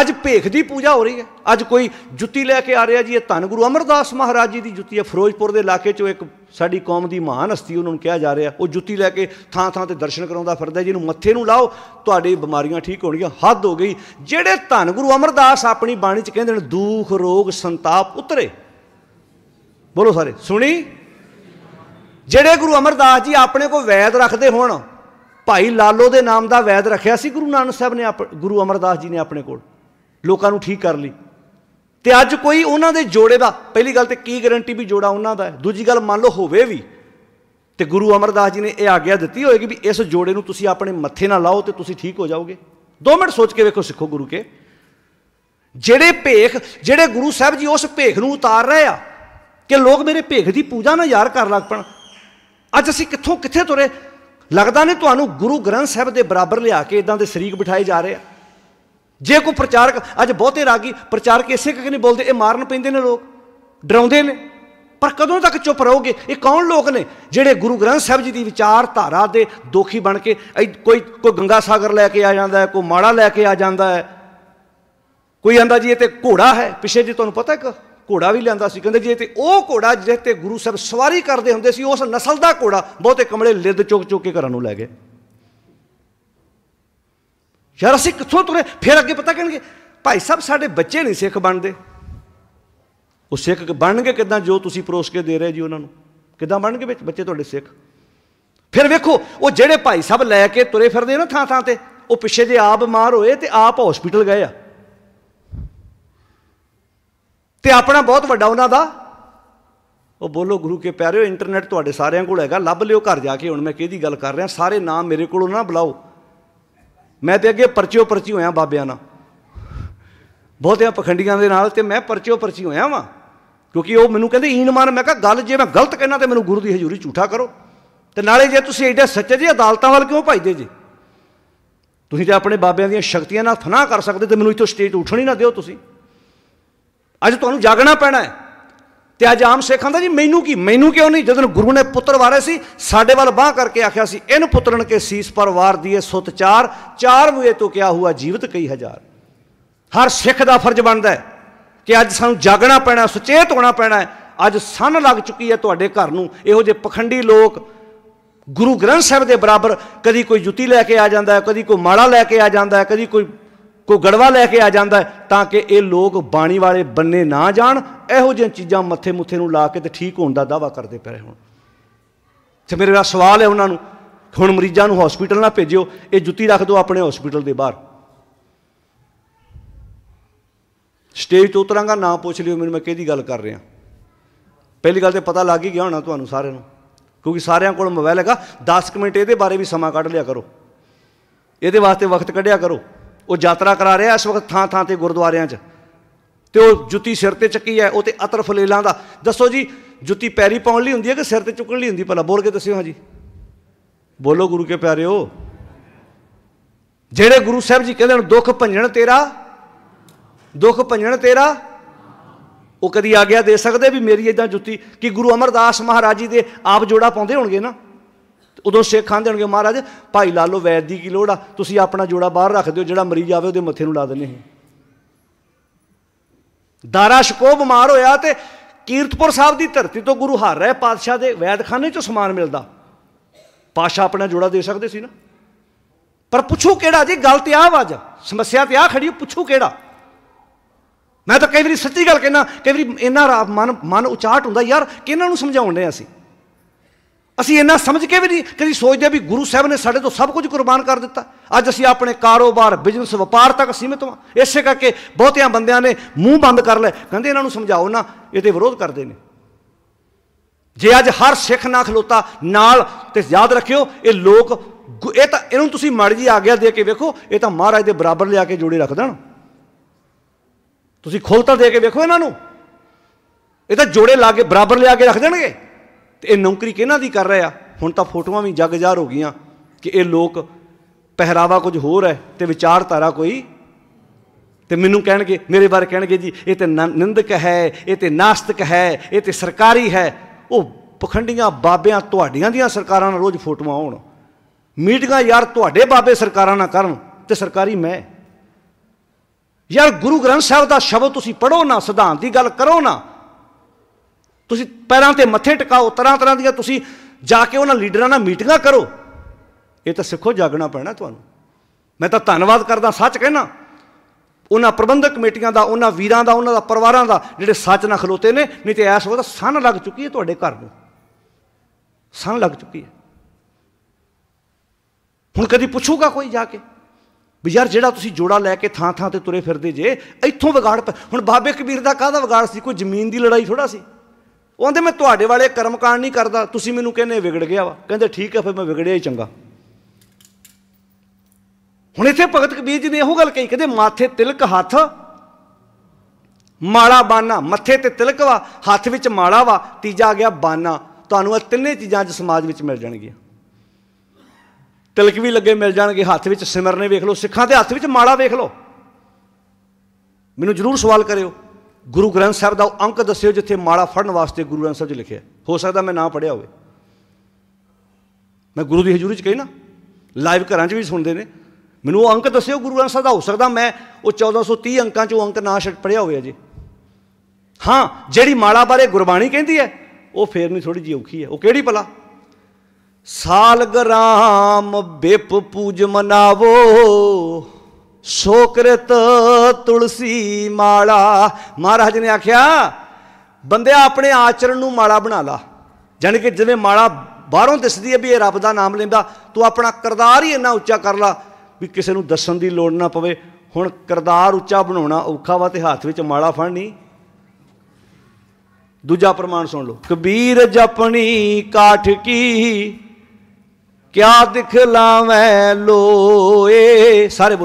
ਅੱਜ ਭੇਖ ਦੀ ਪੂਜਾ ਹੋ ਰਹੀ ਹੈ ਅੱਜ ਕੋਈ ਜੁੱਤੀ ਲੈ ਕੇ ਆ ਰਿਹਾ ਜੀ ਇਹ ਧੰਨ ਗੁਰੂ ਅਮਰਦਾਸ ਮਹਾਰਾਜ ਜੀ ਦੀ ਜੁੱਤੀ ਹੈ ਫਿਰੋਜ਼ਪੁਰ ਦੇ ਇਲਾਕੇ 'ਚੋਂ ਇੱਕ ਸਾਡੀ ਕੌਮ ਦੀ ਮਹਾਨ ਹਸਤੀ ਉਹਨਾਂ ਨੂੰ ਕਿਹਾ ਜਾ ਰਿਹਾ ਉਹ ਜੁੱਤੀ ਲੈ ਕੇ ਥਾਂ ਥਾਂ ਤੇ ਦਰਸ਼ਨ ਕਰਾਉਂਦਾ ਫਿਰਦਾ ਜੀ ਇਹਨੂੰ ਮੱਥੇ ਨੂੰ ਲਾਓ ਤੁਹਾਡੇ ਬਿਮਾਰੀਆਂ ਠੀਕ ਹੋਣਗੀਆਂ ਹੱਦ ਹੋ ਗਈ ਜਿਹੜੇ ਧੰਨ ਗੁਰੂ ਅਮਰਦਾਸ ਆਪਣੀ ਬਾਣੀ 'ਚ ਕਹਿੰਦੇ ਨੇ ਦੁੱਖ ਰੋਗ ਸੰਤਾਪ ਉਤਰੇ ਬੋਲੋ ਸਾਰੇ ਸੁਣੀ ਜਿਹੜੇ ਗੁਰੂ ਅਮਰਦਾਸ ਜੀ ਆਪਣੇ ਕੋ ਵੈਦ ਰੱਖਦੇ ਹੋਣ ਭਾਈ ਲਾਲੋ ਦੇ ਨਾਮ ਦਾ ਵੈਦ ਰੱਖਿਆ ਸੀ ਗੁਰੂ ਨਾਨਕ ਸਾਹਿਬ ਨੇ ਗੁਰੂ ਅਮਰਦਾਸ ਜੀ ਨੇ ਆਪਣੇ ਕੋਲ ਲੋਕਾਂ ਨੂੰ ਠੀਕ ਕਰ ਲਈ ਤੇ ਅੱਜ ਕੋਈ ਉਹਨਾਂ ਦੇ ਜੋੜੇ ਦਾ ਪਹਿਲੀ ਗੱਲ ਤੇ ਕੀ ਗਾਰੰਟੀ ਵੀ ਜੋੜਾ ਉਹਨਾਂ ਦਾ ਹੈ ਦੂਜੀ ਗੱਲ ਮੰਨ ਲਓ ਹੋਵੇ ਵੀ ਤੇ ਗੁਰੂ ਅਮਰਦਾਸ ਜੀ ਨੇ ਇਹ ਆਗਿਆ ਦਿੱਤੀ ਹੋਏਗੀ ਵੀ ਇਸ ਜੋੜੇ ਨੂੰ ਤੁਸੀਂ ਆਪਣੇ ਮੱਥੇ ਨਾਲ ਲਾਓ ਤੇ ਤੁਸੀਂ ਠੀਕ ਹੋ ਜਾਓਗੇ 2 ਮਿੰਟ ਸੋਚ ਕੇ ਵੇਖੋ ਸਿੱਖੋ ਗੁਰੂ ਕੇ ਜਿਹੜੇ ਭੇਖ ਜਿਹੜੇ ਗੁਰੂ ਸਾਹਿਬ ਜੀ ਉਸ ਭੇਖ ਨੂੰ ਉਤਾਰ ਰਹੇ ਆ ਕਿ ਲੋਕ ਮੇਰੇ ਭੇਖ ਦੀ ਪੂਜਾ ਨਾ ਯਾਰ ਕਰ ਲੱਗ ਪਣ ਅੱਜ ਅਸੀਂ ਕਿੱਥੋਂ ਕਿੱਥੇ ਤੁਰੇ ਲੱਗਦਾ ਨੇ ਤੁਹਾਨੂੰ ਗੁਰੂ ਗ੍ਰੰਥ ਸਾਹਿਬ ਦੇ ਬਰਾਬਰ ਲਿਆ ਕੇ ਇਦਾਂ ਦੇ ਸ਼ਰੀਕ ਬਿਠਾਏ ਜਾ ਰਹੇ ਆ ਜੇ ਕੋਈ ਪ੍ਰਚਾਰਕ ਅੱਜ ਬਹੁਤੇ ਰਾਗੀ ਪ੍ਰਚਾਰਕ ਇਸੇ ਕਰਕੇ ਨਹੀਂ ਬੋਲਦੇ ਇਹ ਮਾਰਨ ਪੈਂਦੇ ਨੇ ਲੋਕ ਡਰਾਉਂਦੇ ਨੇ ਪਰ ਕਦੋਂ ਤੱਕ ਚੁੱਪ ਰਹੋਗੇ ਇਹ ਕੌਣ ਲੋਕ ਨੇ ਜਿਹੜੇ ਗੁਰੂ ਗ੍ਰੰਥ ਸਾਹਿਬ ਜੀ ਦੀ ਵਿਚਾਰਧਾਰਾ ਦੇ ਦੋਖੀ ਬਣ ਕੇ ਕੋਈ ਕੋਈ ਗੰਗਾ ਸਾਗਰ ਲੈ ਕੇ ਆ ਜਾਂਦਾ ਹੈ ਕੋਈ ਮਾੜਾ ਲੈ ਕੇ ਆ ਜਾਂਦਾ ਹੈ ਕੋਈ ਆਂਦਾ ਜੀ ਇਹ ਤੇ ਘੋੜਾ ਹੈ ਪਿਛੇ ਜੀ ਤੁਹਾਨੂੰ ਪਤਾ ਇੱਕ ਘੋੜਾ ਵੀ ਲਿਆਂਦਾ ਸੀ ਕਹਿੰਦੇ ਜੀ ਇਹ ਤੇ ਉਹ ਘੋੜਾ ਜਿਹਦੇ ਤੇ ਗੁਰੂ ਸਾਹਿਬ ਸਵਾਰੀ ਕਰਦੇ ਹੁੰਦੇ ਸੀ ਉਸ ਨਸਲ ਦਾ ਘੋੜਾ ਬਹੁਤੇ ਕਮਲੇ ਲਿੱਦ ਚੁੱਕ ਚੁੱਕ ਕੇ ਘਰਾਂ ਨੂੰ ਲੈ ਗਏ ਯਾਰ ਅਸੀਂ ਕਿੱਥੋਂ ਤੁਰੇ ਫਿਰ ਅੱਗੇ ਪਤਾ ਕਰਨਗੇ ਭਾਈ ਸਾਹਿਬ ਸਾਡੇ ਬੱਚੇ ਨਹੀਂ ਸਿੱਖ ਬਣਦੇ ਉਹ ਸਿੱਖ ਬਣਨਗੇ ਕਿਦਾਂ ਜੋ ਤੁਸੀਂ ਪਰੋਸ ਕੇ ਦੇ ਰਹੇ ਜੀ ਉਹਨਾਂ ਨੂੰ ਕਿਦਾਂ ਬਣਨਗੇ ਵਿੱਚ ਬੱਚੇ ਤੁਹਾਡੇ ਸਿੱਖ ਫਿਰ ਵੇਖੋ ਉਹ ਜਿਹੜੇ ਭਾਈ ਸਾਹਿਬ ਲੈ ਕੇ ਤੁਰੇ ਫਿਰਦੇ ਨਾ ਥਾਂ ਥਾਂ ਤੇ ਉਹ ਪਿੱਛੇ ਜੇ ਆਪ ਬਿਮਾਰ ਹੋਏ ਤੇ ਆਪ ਹਸਪੀਟਲ ਗਏ ਆ ਤੇ ਆਪਣਾ ਬਹੁਤ ਵੱਡਾ ਉਹਨਾਂ ਦਾ ਉਹ ਬੋਲੋ ਗੁਰੂ ਕੇ ਪਿਆਰਿਓ ਇੰਟਰਨੈਟ ਤੁਹਾਡੇ ਸਾਰਿਆਂ ਕੋਲ ਹੈਗਾ ਲੱਭ ਲਿਓ ਘਰ ਜਾ ਕੇ ਹੁਣ ਮੈਂ ਕਿਹਦੀ ਗੱਲ ਕਰ ਰਿਹਾ ਸਾਰੇ ਨਾਮ ਮੇਰੇ ਕੋਲੋਂ ਨਾ ਬੁਲਾਓ ਮੈਂ ਤੇ ਅੱਗੇ ਪਰਚਿਓ ਪਰਚੀ ਹੋਇਆ ਬਾਬਿਆਂ ਨਾਲ ਬਹੁਤਿਆਂ ਪਖੰਡੀਆਂ ਦੇ ਨਾਲ ਤੇ ਮੈਂ ਪਰਚਿਓ ਪਰਚੀ ਹੋਇਆ ਵਾਂ ਕਿਉਂਕਿ ਉਹ ਮੈਨੂੰ ਕਹਿੰਦੇ ਈਨ ਮਾਰ ਮੈਂ ਕਿਹਾ ਗੱਲ ਜੇ ਮੈਂ ਗਲਤ ਕਹਿਣਾ ਤੇ ਮੈਨੂੰ ਗੁਰੂ ਦੀ ਹਜ਼ੂਰੀ ਝੂਠਾ ਕਰੋ ਤੇ ਨਾਲੇ ਜੇ ਤੁਸੀਂ ਐਡੇ ਸੱਚੇ ਜੀ ਅਦਾਲਤਾਂ ਵੱਲ ਕਿਉਂ ਭਜਦੇ ਜੀ ਤੁਸੀਂ ਤੇ ਆਪਣੇ ਬਾਬਿਆਂ ਦੀਆਂ ਸ਼ਕਤੀਆਂ ਨਾਲ ਫਨਾ ਕਰ ਸਕਦੇ ਤੇ ਮੈਨੂੰ ਇੱਥੋਂ ਸਟੇਜ ਉੱਠਣੀ ਨਾ ਦਿਓ ਤੁਸੀਂ ਅੱਜ ਤੁਹਾਨੂੰ ਜਾਗਣਾ ਪੈਣਾ ਹੈ ਤੇ ਅੱਜ ਆਮ ਸੇਖਾਂ ਦਾ ਜੀ ਮੈਨੂੰ ਕੀ ਮੈਨੂੰ ਕਿਉਂ ਨਹੀਂ ਜਦੋਂ ਗੁਰੂ ਨੇ ਪੁੱਤਰ ਵਾਰੇ ਸੀ ਸਾਡੇ ਵੱਲ ਬਾਹ ਕਰਕੇ ਆਖਿਆ ਸੀ ਇਹਨੂੰ ਪੁੱਤਰਨ ਕੇ ਸੀਸ ਪਰ ਵਾਰ ਦੀਏ ਸੁਤ ਚਾਰ ਚਾਰ ਮੂਏ ਤੋਂ ਕਿਆ ਹੁਆ ਜੀਵਤ ਕਈ ਹਜ਼ਾਰ ਹਰ ਸਿੱਖ ਦਾ ਫਰਜ਼ ਬਣਦਾ ਹੈ ਕਿ ਅੱਜ ਸਾਨੂੰ ਜਾਗਣਾ ਪੈਣਾ ਸੁਚੇਤ ਹੋਣਾ ਪੈਣਾ ਹੈ ਅੱਜ ਸੰਨ ਲੱਗ ਚੁੱਕੀ ਹੈ ਤੁਹਾਡੇ ਘਰ ਨੂੰ ਇਹੋ ਜੇ ਪਖੰਡੀ ਲੋਕ ਗੁਰੂ ਗ੍ਰੰਥ ਸਾਹਿਬ ਦੇ ਬਰਾਬਰ ਕਦੀ ਕੋਈ ਜੁੱਤੀ ਲੈ ਕੇ ਆ ਜਾਂਦਾ ਹੈ ਕਦੀ ਕੋਈ ਮਾੜਾ ਲੈ ਕੇ ਆ ਜਾਂਦਾ ਹੈ ਕਦੀ ਕੋਈ ਕੋ ਗੜਵਾ ਲੈ ਕੇ ਆ ਜਾਂਦਾ ਤਾਂ ਕਿ ਇਹ ਲੋਕ ਬਾਣੀ ਵਾਲੇ ਬੰਨੇ ਨਾ ਜਾਣ ਇਹੋ ਜਿਹੀਆਂ ਚੀਜ਼ਾਂ ਮੱਥੇ ਮੁੱਥੇ ਨੂੰ ਲਾ ਕੇ ਤੇ ਠੀਕ ਹੋਣ ਦਾ ਦਾਵਾ ਕਰਦੇ ਪਏ ਹੁਣ ਤੇ ਮੇਰੇ ਦਾ ਸਵਾਲ ਹੈ ਉਹਨਾਂ ਨੂੰ ਹੁਣ ਮਰੀਜ਼ਾਂ ਨੂੰ ਹਸਪੀਟਲ ਨਾ ਭੇਜਿਓ ਇਹ ਜੁੱਤੀ ਰੱਖ ਦਿਓ ਆਪਣੇ ਹਸਪੀਟਲ ਦੇ ਬਾਹਰ ਸਟੇਜ ਤੋਂ ਉਤਰਾਂਗਾ ਨਾ ਪੁੱਛ ਲਿਓ ਮੈਨੂੰ ਮੈਂ ਕਿਹਦੀ ਗੱਲ ਕਰ ਰਿਹਾ ਪਹਿਲੀ ਗੱਲ ਤੇ ਪਤਾ ਲੱਗ ਹੀ ਗਿਆ ਹੋਣਾ ਤੁਹਾਨੂੰ ਸਾਰਿਆਂ ਨੂੰ ਕਿਉਂਕਿ ਸਾਰਿਆਂ ਕੋਲ ਮੋਬਾਈਲ ਹੈਗਾ 10 ਮਿੰਟ ਇਹਦੇ ਬਾਰੇ ਵੀ ਸਮਾਂ ਕੱਢ ਲਿਆ ਕਰੋ ਇਹਦੇ ਵਾਸਤੇ ਵਕਤ ਕੱਢਿਆ ਕਰੋ ਉਹ ਯਾਤਰਾ ਕਰਾ ਰਿਹਾ ਇਸ ਵਕਤ ਥਾਂ ਥਾਂ ਤੇ ਗੁਰਦੁਆਰਿਆਂ 'ਚ ਤੇ ਉਹ ਜੁੱਤੀ ਸਿਰ ਤੇ ਚੱਕੀ ਹੈ ਉਹ ਤੇ ਅਤਰ ਫਲੇਲਾਂ ਦਾ ਦੱਸੋ ਜੀ ਜੁੱਤੀ ਪੈਰੀ ਪਾਉਣ ਲਈ ਹੁੰਦੀ ਹੈ ਕਿ ਸਿਰ ਤੇ ਚੁੱਕਣ ਲਈ ਹੁੰਦੀ ਭਲਾ ਬੋਲ ਕੇ ਦੱਸਿਓ ਹਾਂਜੀ ਬੋਲੋ ਗੁਰੂ ਕੇ ਪਿਆਰਿਓ ਜਿਹੜੇ ਗੁਰੂ ਸਾਹਿਬ ਜੀ ਕਹਿੰਦੇ ਹਨ ਦੁੱਖ ਭੰਜਣ ਤੇਰਾ ਦੁੱਖ ਭੰਜਣ ਤੇਰਾ ਉਹ ਕਦੀ ਆ ਗਿਆ ਦੇ ਸਕਦੇ ਵੀ ਮੇਰੀ ਇਦਾਂ ਜੁੱਤੀ ਕਿ ਗੁਰੂ ਅਮਰਦਾਸ ਮਹਾਰਾਜ ਜੀ ਦੇ ਆਪ ਜੋੜਾ ਪਾਉਂਦੇ ਹੋਣਗੇ ਨਾ ਉਦੋਂ ਸ਼ੇਖ ਖਾਨ ਹੋਣਗੇ ਮਹਾਰਾਜ ਭਾਈ ਲਾਲੋ ਵੈਦ ਦੀ ਕੀ ਲੋੜ ਆ ਤੁਸੀਂ ਆਪਣਾ ਜੋੜਾ ਬਾਹਰ ਰੱਖ ਦਿਓ ਜਿਹੜਾ ਮਰੀਜ਼ ਆਵੇ ਉਹਦੇ ਮੱਥੇ ਨੂੰ ਲਾ ਦਿੰਦੇ ਹਾਂ ਦਾਰਾ ਸ਼ਕੋ ਬਿਮਾਰ ਹੋਇਆ ਤੇ ਕੀਰਤਪੁਰ ਸਾਹਿਬ ਦੀ ਧਰਤੀ ਤੋਂ ਗੁਰੂ ਹਰ ਰਹਿ ਪਾਤਸ਼ਾਹ ਦੇ ਵੈਦਖਾਨੇ ਚੋਂ ਸਮਾਨ ਮਿਲਦਾ ਪਾਸ਼ਾ ਆਪਣਾ ਜੋੜਾ ਦੇ ਸਕਦੇ ਸੀ ਨਾ ਪਰ ਪੁੱਛੂ ਕਿਹੜਾ ਜੀ ਗਲਤ ਆ ਵਾਜ ਸਮੱਸਿਆ ਤੇ ਆ ਖੜੀ ਪੁੱਛੂ ਕਿਹੜਾ ਮੈਂ ਤਾਂ ਕਈ ਵਾਰੀ ਸੱਚੀ ਗੱਲ ਕਹਿਣਾ ਕਈ ਵਾਰੀ ਇੰਨਾ ਮਨ ਮਨ ਉਚਾਟ ਹੁੰਦਾ ਯਾਰ ਕਿਹਨਾਂ ਨੂੰ ਸਮਝਾਉਣ ਰਿਆ ਸੀ ਅਸੀਂ ਇੰਨਾ ਸਮਝ ਕੇ ਵੀ ਨਹੀਂ ਕਦੀ ਸੋਚਦੇ ਵੀ ਗੁਰੂ ਸਾਹਿਬ ਨੇ ਸਾਡੇ ਤੋਂ ਸਭ ਕੁਝ ਕੁਰਬਾਨ ਕਰ ਦਿੱਤਾ ਅੱਜ ਅਸੀਂ ਆਪਣੇ ਕਾਰੋਬਾਰ ਬਿਜ਼ਨਸ ਵਪਾਰ ਤੱਕ ਸੀਮਿਤ ਹਾਂ ਇਸੇ ਕਰਕੇ ਬਹੁਤਿਆਂ ਬੰਦਿਆਂ ਨੇ ਮੂੰਹ ਬੰਦ ਕਰ ਲੈ ਕਹਿੰਦੇ ਇਹਨਾਂ ਨੂੰ ਸਮਝਾਓ ਨਾ ਇਹਦੇ ਵਿਰੋਧ ਕਰਦੇ ਨੇ ਜੇ ਅੱਜ ਹਰ ਸਿੱਖ ਨਾ ਖਲੋਤਾ ਨਾਲ ਤੇ ਯਾਦ ਰੱਖਿਓ ਇਹ ਲੋਕ ਇਹ ਤਾਂ ਇਹਨੂੰ ਤੁਸੀਂ ਮਰਜ਼ੀ ਆ ਗਿਆ ਦੇ ਕੇ ਵੇਖੋ ਇਹ ਤਾਂ ਮਹਾਰਾਜ ਦੇ ਬਰਾਬਰ ਲਿਆ ਕੇ ਜੋੜੇ ਰੱਖ ਦੇਣ ਤੁਸੀਂ ਖੋਲਤਾ ਦੇ ਕੇ ਵੇਖੋ ਇਹਨਾਂ ਨੂੰ ਇਹ ਤਾਂ ਜੋੜੇ ਲਾ ਕੇ ਬਰਾਬਰ ਲਿਆ ਕੇ ਰੱਖ ਦੇਣਗੇ ਤੇ ਇਹ ਨੌਕਰੀ ਕਿਹਨਾਂ ਦੀ ਕਰ ਰਿਹਾ ਹੁਣ ਤਾਂ ਫੋਟੋਆਂ ਵੀ ਜਾਰ ਹੋ ਗਈਆਂ ਕਿ ਇਹ ਲੋਕ ਪਹਿਰਾਵਾ ਕੁਝ ਹੋਰ ਹੈ ਤੇ ਵਿਚਾਰਧਾਰਾ ਕੋਈ ਤੇ ਮੈਨੂੰ ਕਹਿਣਗੇ ਮੇਰੇ ਬਾਰੇ ਕਹਿਣਗੇ ਜੀ ਇਹ ਤੇ ਨਿੰਦਕ ਹੈ ਇਹ ਤੇ ਨਾਸਤਕ ਹੈ ਇਹ ਤੇ ਸਰਕਾਰੀ ਹੈ ਉਹ ਪਖੰਡੀਆਂ ਬਾਬਿਆਂ ਤੁਹਾਡੀਆਂ ਦੀਆਂ ਸਰਕਾਰਾਂ ਨਾਲ ਰੋਜ਼ ਫੋਟੋਆਂ ਆਉਣ ਮੀਟਿੰਗਾਂ ਯਾਰ ਤੁਹਾਡੇ ਬਾਬੇ ਸਰਕਾਰਾਂ ਨਾਲ ਕਰਨ ਤੇ ਸਰਕਾਰੀ ਮੈਂ ਯਾਰ ਗੁਰੂ ਗ੍ਰੰਥ ਸਾਹਿਬ ਦਾ ਸ਼ਬਦ ਤੁਸੀਂ ਪੜੋ ਨਾ ਸਿਧਾਂਤ ਦੀ ਗੱਲ ਕਰੋ ਨਾ ਤੁਸੀਂ ਪੈਰਾਂ ਤੇ ਮੱਥੇ ਟਿਕਾਓ ਤਰ੍ਹਾਂ ਤਰ੍ਹਾਂ ਦੀਆਂ ਤੁਸੀਂ ਜਾ ਕੇ ਉਹਨਾਂ ਲੀਡਰਾਂ ਨਾਲ ਮੀਟਿੰਗਾਂ ਕਰੋ ਇਹ ਤਾਂ ਸਿੱਖੋ ਜਾਗਣਾ ਪੈਣਾ ਤੁਹਾਨੂੰ ਮੈਂ ਤਾਂ ਧੰਨਵਾਦ ਕਰਦਾ ਸੱਚ ਕਹਿਣਾ ਉਹਨਾਂ ਪ੍ਰਬੰਧਕ ਕਮੇਟੀਆਂ ਦਾ ਉਹਨਾਂ ਵੀਰਾਂ ਦਾ ਉਹਨਾਂ ਦਾ ਪਰਿਵਾਰਾਂ ਦਾ ਜਿਹੜੇ ਸੱਚ ਨਾਲ ਖਲੋਤੇ ਨੇ ਨਹੀਂ ਤੇ ਐਸ ਵਕਤ ਸਨ ਲੱਗ ਚੁੱਕੀ ਹੈ ਤੁਹਾਡੇ ਘਰ ਨੂੰ ਸਨ ਲੱਗ ਚੁੱਕੀ ਹੈ ਹੁਣ ਕਦੀ ਪੁੱਛੂਗਾ ਕੋਈ ਜਾ ਕੇ ਵੀ ਯਾਰ ਜਿਹੜਾ ਤੁਸੀਂ ਜੋੜਾ ਲੈ ਕੇ ਥਾਂ ਥਾਂ ਤੇ ਤੁਰੇ ਫਿਰਦੇ ਜੇ ਇੱਥੋਂ ਵਿਗਾੜ ਹੁਣ ਬਾਬੇ ਕਬੀਰ ਦਾ ਕਾਹਦਾ ਵਿਗਾੜ ਸੀ ਕੋਈ ਜ਼ਮੀਨ ਦੀ ਲੜਾਈ ਥੋੜਾ ਸੀ ਉਹ ਮੈਂ ਤੁਹਾਡੇ ਵਾਲੇ ਕਰਮਕਾਂਡ ਨਹੀਂ ਕਰਦਾ ਤੁਸੀਂ ਮੈਨੂੰ ਕਹਿੰਦੇ ਵਿਗੜ ਗਿਆ ਵਾ ਕਹਿੰਦੇ ਠੀਕ ਹੈ ਫਿਰ ਮੈਂ ਵਿਗੜਿਆ ਹੀ ਚੰਗਾ ਹੁਣ ਇੱਥੇ ਭਗਤ ਕਬੀਰ ਜੀ ਨੇ ਇਹੋ ਗੱਲ ਕਹੀ ਕਹਿੰਦੇ ਮਾਥੇ ਤਿਲਕ ਹੱਥ ਮਾਲਾ ਬਾਨਾ ਮੱਥੇ ਤੇ ਤਿਲਕ ਵਾ ਹੱਥ ਵਿੱਚ ਮਾਲਾ ਵਾ ਤੀਜਾ ਆ ਗਿਆ ਬਾਨਾ ਤੁਹਾਨੂੰ ਇਹ ਤਿੰਨੇ ਚੀਜ਼ਾਂ ਅੱਜ ਸਮਾਜ ਵਿੱਚ ਮਿਲ ਜਾਣਗੀਆਂ ਤਿਲਕ ਵੀ ਲੱਗੇ ਮਿਲ ਜਾਣਗੇ ਹੱਥ ਵਿੱਚ ਸਿਮਰਨੇ ਵੇਖ ਲਓ ਸਿੱਖਾਂ ਦੇ ਹੱਥ ਵਿੱਚ ਮਾਲਾ ਵੇਖ ਲਓ ਮੈਨੂੰ ਜ਼ਰੂਰ ਸਵਾਲ ਕਰਿਓ ਗੁਰੂ ਗ੍ਰੰਥ ਸਾਹਿਬ ਦਾ ਉਹ ਅੰਕ ਦੱਸਿਓ ਜਿੱਥੇ ਮਾਲਾ ਫੜਨ ਵਾਸਤੇ ਗੁਰੂ ਗ੍ਰੰਥ ਸਾਹਿਬ ਜੀ ਲਿਖਿਆ ਹੋ ਸਕਦਾ ਮੈਂ ਨਾ ਪੜਿਆ ਹੋਵੇ ਮੈਂ ਗੁਰੂ ਦੀ ਹਜ਼ੂਰੀ 'ਚ ਕਹੀ ਨਾ ਲਾਈਵ ਘਰਾਂ 'ਚ ਵੀ ਸੁਣਦੇ ਨੇ ਮੈਨੂੰ ਉਹ ਅੰਕ ਦੱਸਿਓ ਗੁਰੂ ਗ੍ਰੰਥ ਸਾਹਿਬ ਦਾ ਹੋ ਸਕਦਾ ਮੈਂ ਉਹ 1430 ਅੰਕਾਂ 'ਚੋਂ ਅੰਕ ਨਾ ਛੱਡ ਪੜਿਆ ਹੋਵੇ ਅਜੇ ਹਾਂ ਜਿਹੜੀ ਮਾਲਾ ਬਾਰੇ ਗੁਰਬਾਣੀ ਕਹਿੰਦੀ ਹੈ ਉਹ ਫੇਰ ਨਹੀਂ ਥੋੜੀ ਜੀ ਔਖੀ ਹੈ ਉਹ ਕਿਹੜੀ ਪਲਾ ਸਾਲਗਰਾਮ ਬਿਪ ਪੂਜ ਮਨਾਵੋ ਸ਼ੋਕਰਤ ਤੁਲਸੀ ਮਾਲਾ ਮਹਾਰਾਜ ਨੇ ਆਖਿਆ ਬੰਦਿਆ ਆਪਣੇ ਆਚਰਣ ਨੂੰ ਮਾਲਾ ਬਣਾ ਲਾ ਜਾਨੀ ਕਿ ਜਿਵੇਂ ਮਾਲਾ ਬਾਹਰੋਂ ਦਿਸਦੀ ਹੈ ਵੀ ਇਹ ਰੱਬ ਦਾ ਨਾਮ ਲੈਂਦਾ ਤੂੰ ਆਪਣਾ ਕਰਦਾਰ ਹੀ ਇੰਨਾ ਉੱਚਾ ਕਰ ਲਾ ਵੀ ਕਿਸੇ ਨੂੰ ਦੱਸਣ ਦੀ ਲੋੜ ਨਾ ਪਵੇ ਹੁਣ ਕਰਦਾਰ ਉੱਚਾ ਬਣਾਉਣਾ ਔਖਾ ਵਾ ਤੇ ਹੱਥ ਵਿੱਚ ਮਾਲਾ ਫੜਨੀ ਦੂਜਾ ਪ੍ਰਮਾਣ ਸੁਣ ਲਓ ਕਬੀਰ ਜਪਣੀ ਕਾਠ ਕੀ ਕਿਆ ਲਾਵੇਂ ਲੋਏ ਸਾਰੇ